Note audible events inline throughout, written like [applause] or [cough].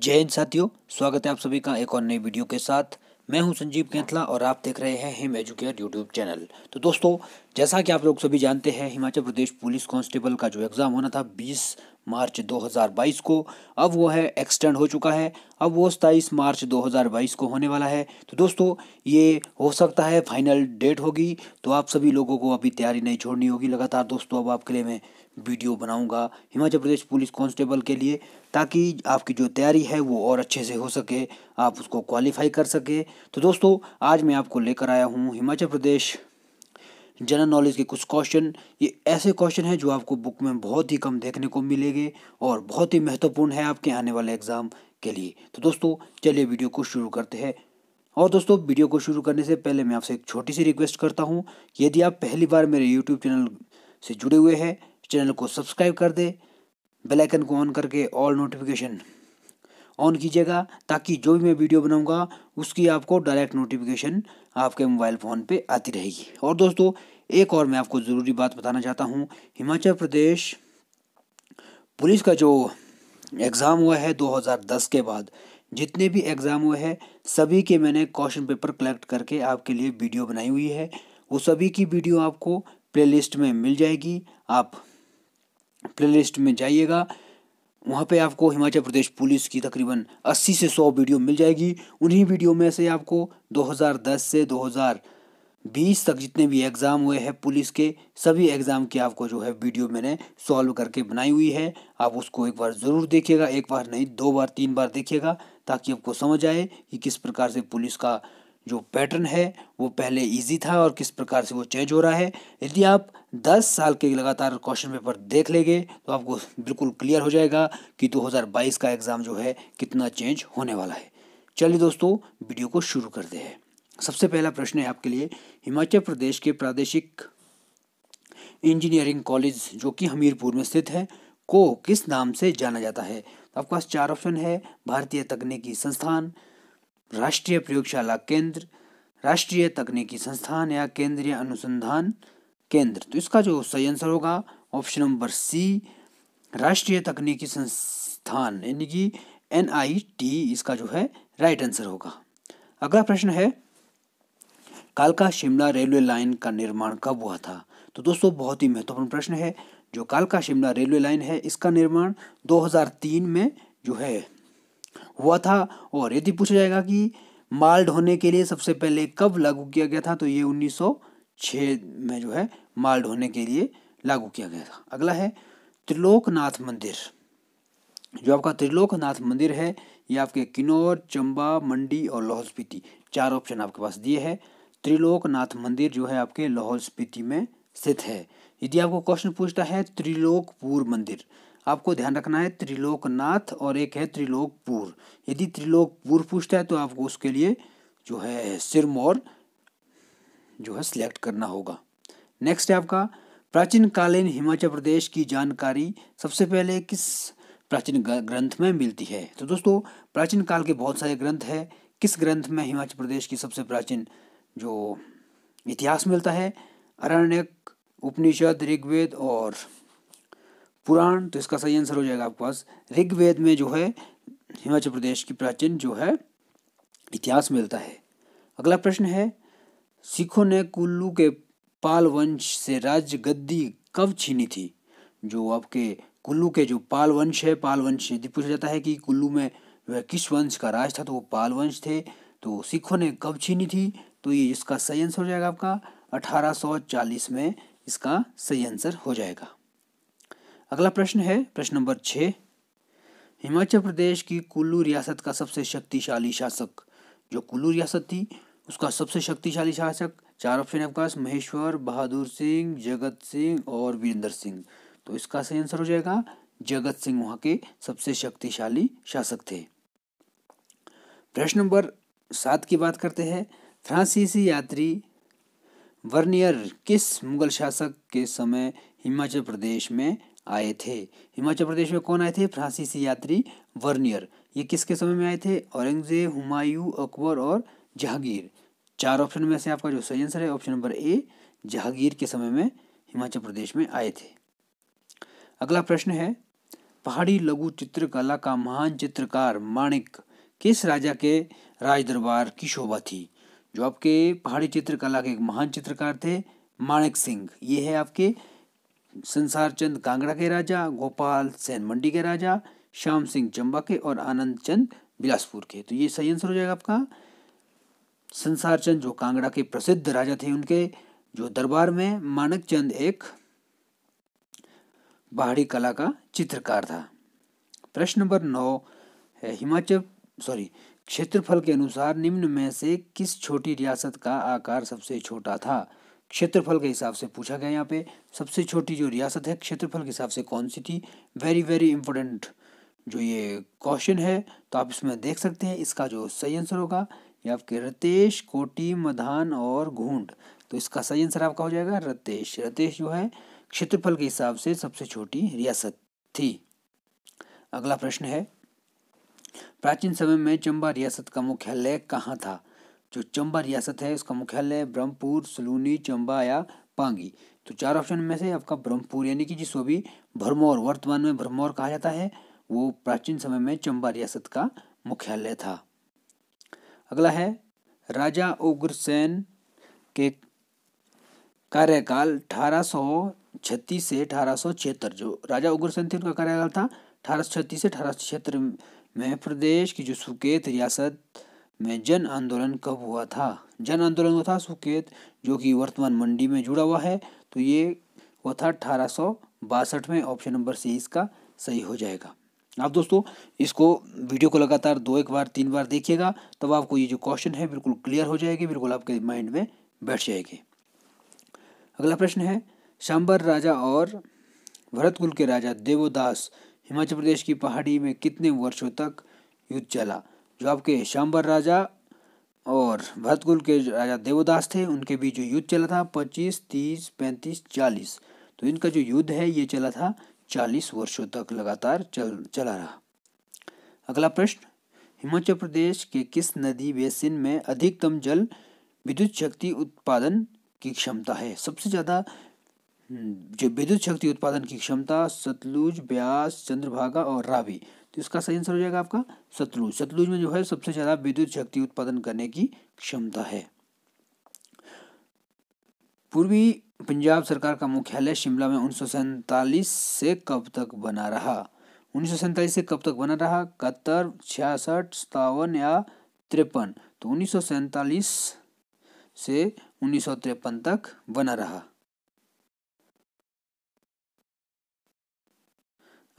जय हिंद साथियों स्वागत है आप सभी का एक और नई वीडियो के साथ मैं हूं संजीव कैंथला और आप देख रहे हैं हिम एजुकेयर यूट्यूब चैनल तो दोस्तों जैसा कि आप लोग सभी जानते हैं हिमाचल प्रदेश पुलिस कांस्टेबल का जो एग्ज़ाम होना था 20 मार्च 2022 को अब वो है एक्सटेंड हो चुका है अब वो सताईस मार्च 2022 को होने वाला है तो दोस्तों ये हो सकता है फाइनल डेट होगी तो आप सभी लोगों को अभी तैयारी नहीं छोड़नी होगी लगातार दोस्तों अब आपके लिए मैं वीडियो बनाऊंगा हिमाचल प्रदेश पुलिस कांस्टेबल के लिए ताकि आपकी जो तैयारी है वो और अच्छे से हो सके आप उसको क्वालिफाई कर सके तो दोस्तों आज मैं आपको लेकर आया हूँ हिमाचल प्रदेश जनरल नॉलेज के कुछ क्वेश्चन ये ऐसे क्वेश्चन हैं जो आपको बुक में बहुत ही कम देखने को मिलेंगे और बहुत ही महत्वपूर्ण है आपके आने वाले एग्ज़ाम के लिए तो दोस्तों चलिए वीडियो को शुरू करते हैं और दोस्तों वीडियो को शुरू करने से पहले मैं आपसे एक छोटी सी रिक्वेस्ट करता हूँ यदि आप पहली बार मेरे यूट्यूब चैनल से जुड़े हुए हैं चैनल को सब्सक्राइब कर दें बेलाइकन को ऑन करके ऑल नोटिफिकेशन ऑन कीजिएगा ताकि जो भी मैं वीडियो बनाऊंगा उसकी आपको डायरेक्ट नोटिफिकेशन आपके मोबाइल फ़ोन पे आती रहेगी और दोस्तों एक और मैं आपको ज़रूरी बात बताना चाहता हूँ हिमाचल प्रदेश पुलिस का जो एग्ज़ाम हुआ है 2010 के बाद जितने भी एग्ज़ाम हुए हैं सभी के मैंने क्वेश्चन पेपर कलेक्ट करके आपके लिए वीडियो बनाई हुई है वो सभी की वीडियो आपको प्लेलिस्ट में मिल जाएगी आप प्लेलिस्ट में जाइएगा वहाँ पे आपको हिमाचल प्रदेश पुलिस की तकरीबन 80 से 100 वीडियो मिल जाएगी उन्हीं वीडियो में से आपको 2010 से 2020 तक जितने भी एग्ज़ाम हुए हैं पुलिस के सभी एग्ज़ाम की आपको जो है वीडियो मैंने सॉल्व करके बनाई हुई है आप उसको एक बार ज़रूर देखिएगा एक बार नहीं दो बार तीन बार देखिएगा ताकि आपको समझ आए कि किस प्रकार से पुलिस का जो पैटर्न है वो पहले इजी था और किस प्रकार से वो चेंज हो रहा है यदि आप 10 साल के लगातार क्वेश्चन पेपर देख लेंगे तो आपको बिल्कुल क्लियर हो जाएगा कि 2022 का एग्ज़ाम जो है कितना चेंज होने वाला है चलिए दोस्तों वीडियो को शुरू करते हैं सबसे पहला प्रश्न है आपके लिए हिमाचल प्रदेश के प्रादेशिक इंजीनियरिंग कॉलेज जो कि हमीरपुर में स्थित है को किस नाम से जाना जाता है तो आपके पास चार ऑप्शन है भारतीय तकनीकी संस्थान राष्ट्रीय प्रयोगशाला केंद्र राष्ट्रीय तकनीकी संस्थान या केंद्रीय अनुसंधान केंद्र तो इसका जो सही आंसर होगा ऑप्शन नंबर सी राष्ट्रीय तकनीकी संस्थान यानी कि एन आई टी इसका जो है राइट आंसर होगा अगला प्रश्न है कालका शिमला रेलवे लाइन का निर्माण कब हुआ था तो दोस्तों बहुत ही महत्वपूर्ण प्रश्न है जो कालका शिमला रेलवे लाइन है इसका निर्माण 2003 में जो है हुआ था और यदि पूछा जाएगा कि माल ढोने के लिए सबसे पहले कब लागू किया गया था तो ये 1906 में जो है माल ढोने के लिए लागू किया गया था अगला है त्रिलोकनाथ मंदिर जो आपका त्रिलोकनाथ मंदिर है ये आपके किन्नौर चंबा मंडी और लाहौल स्पीति चार ऑप्शन आपके पास दिए है त्रिलोकनाथ मंदिर जो है आपके लाहौल स्पीति में स्थित है यदि आपको क्वेश्चन पूछता है त्रिलोकपुर मंदिर आपको ध्यान रखना है त्रिलोकनाथ और एक है त्रिलोकपुर यदि त्रिलोकपुर पूछता है तो आपको उसके लिए जो है सिरमौर जो है सिलेक्ट करना होगा नेक्स्ट है आपका प्राचीन कालीन हिमाचल प्रदेश की जानकारी सबसे पहले किस प्राचीन ग्रंथ में मिलती है तो दोस्तों प्राचीन काल के बहुत सारे ग्रंथ है किस ग्रंथ में हिमाचल प्रदेश की सबसे प्राचीन जो इतिहास मिलता है अरण्यक उपनिषद ऋग्वेद और पुराण तो इसका सही आंसर हो जाएगा आपके पास ऋग्वेद में जो है हिमाचल प्रदेश की प्राचीन जो है इतिहास मिलता है अगला प्रश्न है सिखों ने कुल्लू के पाल वंश से राज्य गद्दी कब छीनी थी जो आपके कुल्लू के जो पाल वंश है पाल वंश यदि पूछा जाता है कि कुल्लू में वह किस वंश का राज था तो वो पाल वंश थे तो सिखों ने कब छीनी थी तो ये इसका सही आंसर हो जाएगा आपका 1840 में इसका सही आंसर हो जाएगा अगला प्रश्न है प्रश्न नंबर छ हिमाचल प्रदेश की कुल्लू रियासत का सबसे शक्तिशाली शासक जो कुल्लू रियासत थी उसका सबसे शक्तिशाली शासक चार ऑप्शन है महेश्वर बहादुर सिंह जगत सिंह और वीरेंद्र सिंह तो इसका सही आंसर हो जाएगा जगत सिंह वहां के सबसे शक्तिशाली शासक थे प्रश्न नंबर सात की बात करते हैं फ्रांसीसी यात्री वर्नियर किस मुगल शासक के समय हिमाचल प्रदेश में आए थे हिमाचल प्रदेश में कौन आए थे फ्रांसीसी यात्री वर्नियर ये किसके समय में आए थे औरंगजेब हुमायूं अकबर और जहांगीर चार ऑप्शन में से आपका जो सही आंसर है ऑप्शन नंबर ए जहांगीर के समय में हिमाचल प्रदेश में आए थे अगला प्रश्न है पहाड़ी लघु चित्रकला का महान चित्रकार माणिक किस राजा के राज दरबार की शोभा थी जो आपके पहाड़ी चित्रकला के एक महान चित्रकार थे माणिक सिंह ये है आपके संसार चंद कांगड़ा के राजा गोपाल सेन मंडी के राजा श्याम सिंह चंबा के और आनंद चंद बिलासपुर के तो ये सही आंसर हो जाएगा आपका संसार चंद जो कांगड़ा के प्रसिद्ध राजा थे उनके जो दरबार में मानक चंद एक पहाड़ी कला का चित्रकार था प्रश्न नंबर नौ है हिमाचल सॉरी क्षेत्रफल के अनुसार निम्न में से किस छोटी रियासत का आकार सबसे छोटा था क्षेत्रफल के हिसाब से पूछा गया यहाँ पे सबसे छोटी जो रियासत है क्षेत्रफल के हिसाब से कौन सी थी वेरी वेरी इंपॉर्टेंट जो ये क्वेश्चन है तो आप इसमें देख सकते हैं इसका जो सही आंसर होगा ये आपके रतेश कोटी मधान और घूंड तो इसका सही आंसर आपका हो जाएगा रतेश रतेश जो है क्षेत्रफल के हिसाब से सबसे छोटी रियासत थी अगला प्रश्न है प्राचीन समय में चंबा रियासत का मुख्यालय कहाँ था जो चंबा रियासत है उसका मुख्यालय ब्रह्मपुर सलूनी चंबा या पांगी तो चार ऑप्शन में से आपका ब्रह्मपुर यानी कि जिसको भी भरमौर वर्तमान में भरमौर कहा जाता है वो प्राचीन समय में चंबा रियासत का मुख्यालय था अगला है राजा उग्रसेन के कार्यकाल अठारह छत्तीस से अठारह छिहत्तर जो राजा उग्रसेन थे उनका कार्यकाल था अठारह छत्तीस से अठारह छिहत्तर में प्रदेश की जो सुकेत रियासत में जन आंदोलन कब हुआ था जन आंदोलन हुआ था सुकेत जो कि वर्तमान मंडी में जुड़ा हुआ है तो ये हुआ था अठारह में ऑप्शन नंबर सी इसका सही हो जाएगा आप दोस्तों इसको वीडियो को लगातार दो एक बार तीन बार देखिएगा तब आपको ये जो क्वेश्चन है बिल्कुल क्लियर हो जाएगी बिल्कुल आपके माइंड में बैठ जाएगी अगला प्रश्न है सांबर राजा और भरतकुल के राजा देवोदास हिमाचल प्रदेश की पहाड़ी में कितने वर्षों तक युद्ध चला जो आपके शाम्बर राजा और भरतकुल के राजा देवदास थे उनके बीच जो युद्ध चला था पच्चीस तीस पैंतीस चालीस तो इनका जो युद्ध है ये चला था चालीस वर्षों तक लगातार चल चला रहा अगला प्रश्न हिमाचल प्रदेश के किस नदी बेसिन में अधिकतम जल विद्युत शक्ति उत्पादन की क्षमता है सबसे ज़्यादा हम्म, जो विद्युत शक्ति उत्पादन की क्षमता सतलुज ब्यास चंद्रभागा और रावी तो इसका सही आंसर हो जाएगा आपका सतलुज सतलुज में जो है सबसे ज़्यादा विद्युत शक्ति उत्पादन करने की क्षमता है पूर्वी पंजाब सरकार का मुख्यालय शिमला में उन्नीस से कब तक बना रहा उन्नीस से कब तक बना रहा इकहत्तर छियासठ सतावन या तिरपन तो उन्नीस से उन्नीस तक बना रहा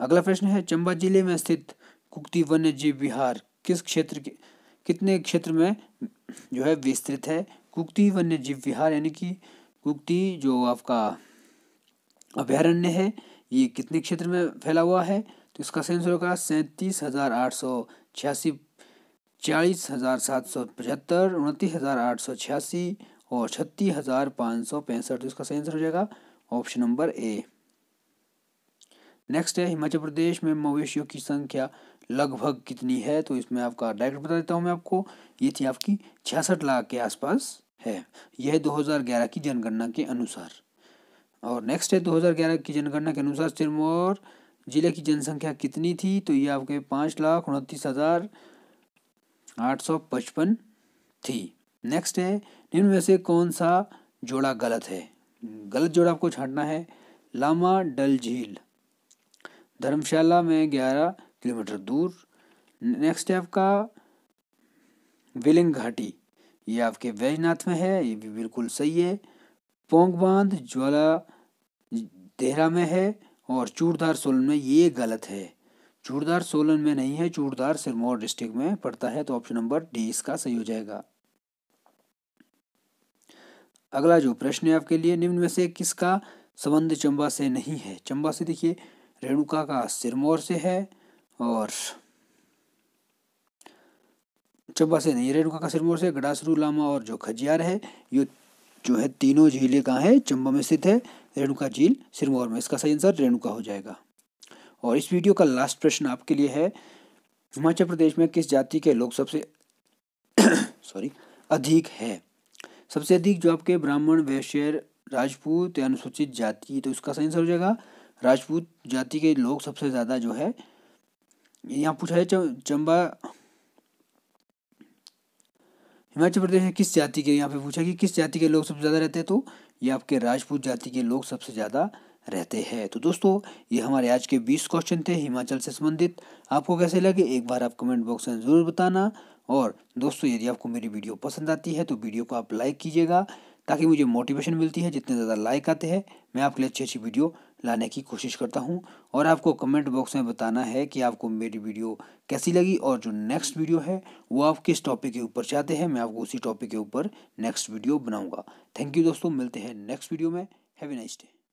अगला प्रश्न है चंबा जिले में स्थित कुकती वन्य जीव विहार किस क्षेत्र के कितने क्षेत्र में जो है विस्तृत है कुकती वन्य जीव विहार यानी कि कुकती जो आपका अभ्यारण्य है ये कितने क्षेत्र में फैला हुआ है तो इसका सेंसर होगा सैंतीस हज़ार आठ सौ छियासी चालीस हज़ार सात सौ पचहत्तर उनतीस हज़ार आठ सौ छियासी और छत्तीस हज़ार पाँच सौ पैंसठ तो इसका सेंसर हो जाएगा ऑप्शन नंबर ए नेक्स्ट है हिमाचल प्रदेश में मवेशियों की संख्या लगभग कितनी है तो इसमें आपका डायरेक्ट बता देता हूँ मैं आपको ये थी आपकी छियासठ लाख के आसपास है यह 2011 की जनगणना के अनुसार और नेक्स्ट है 2011 की जनगणना के अनुसार सिरमौर जिले की जनसंख्या कितनी थी तो ये आपके पाँच लाख उनतीस हज़ार आठ सौ पचपन थी नेक्स्ट है निम्न में से कौन सा जोड़ा गलत है गलत जोड़ा आपको छाटना है लामा डल झील धर्मशाला में ग्यारह किलोमीटर दूर नेक्स्ट है आपका विलिंग घाटी ये आपके वैजनाथ में है ये भी बिल्कुल सही है पोंग बांध ज्वाला देहरा में है और चूड़दार सोलन में ये गलत है चूड़दार सोलन में नहीं है चूड़दार सिरमौर डिस्ट्रिक्ट में पड़ता है तो ऑप्शन नंबर डी इसका सही हो जाएगा अगला जो प्रश्न है आपके लिए निम्न में से किसका संबंध चंबा से नहीं है चंबा से देखिए रेणुका का सिरमौर से है और चंबा से नहीं रेणुका का सिरमौर से गडासरू लामा और जो खजियार है ये जो है तीनों झीलें कहाँ हैं चंबा में स्थित है रेणुका झील सिरमौर में इसका सही आंसर रेणुका हो जाएगा और इस वीडियो का लास्ट प्रश्न आपके लिए है हिमाचल प्रदेश में किस जाति के लोग सबसे सॉरी [coughs] अधिक है सबसे अधिक जो आपके ब्राह्मण वैश्य राजपूत या अनुसूचित जाति तो इसका सही आंसर हो जाएगा राजपूत जाति के लोग सबसे ज़्यादा जो है यहाँ पूछा है तो चंबा हिमाचल प्रदेश में किस जाति के यहाँ पे पूछा कि किस जाति के लोग सबसे ज़्यादा रहते हैं तो ये आपके राजपूत जाति के लोग सबसे ज़्यादा रहते हैं तो दोस्तों ये हमारे आज के बीस क्वेश्चन थे हिमाचल से संबंधित आपको कैसे लगे एक बार आप कमेंट बॉक्स में ज़रूर बताना और दोस्तों यदि आपको मेरी वीडियो पसंद आती है तो वीडियो को आप लाइक कीजिएगा ताकि मुझे मोटिवेशन मिलती है जितने ज़्यादा लाइक आते हैं मैं आपके लिए अच्छी अच्छी वीडियो लाने की कोशिश करता हूँ और आपको कमेंट बॉक्स में बताना है कि आपको मेरी वीडियो कैसी लगी और जो नेक्स्ट वीडियो है वो आप किस टॉपिक के ऊपर चाहते हैं मैं आपको उसी टॉपिक के ऊपर नेक्स्ट वीडियो बनाऊँगा थैंक यू दोस्तों मिलते हैं नेक्स्ट वीडियो में हैवी नाइस डे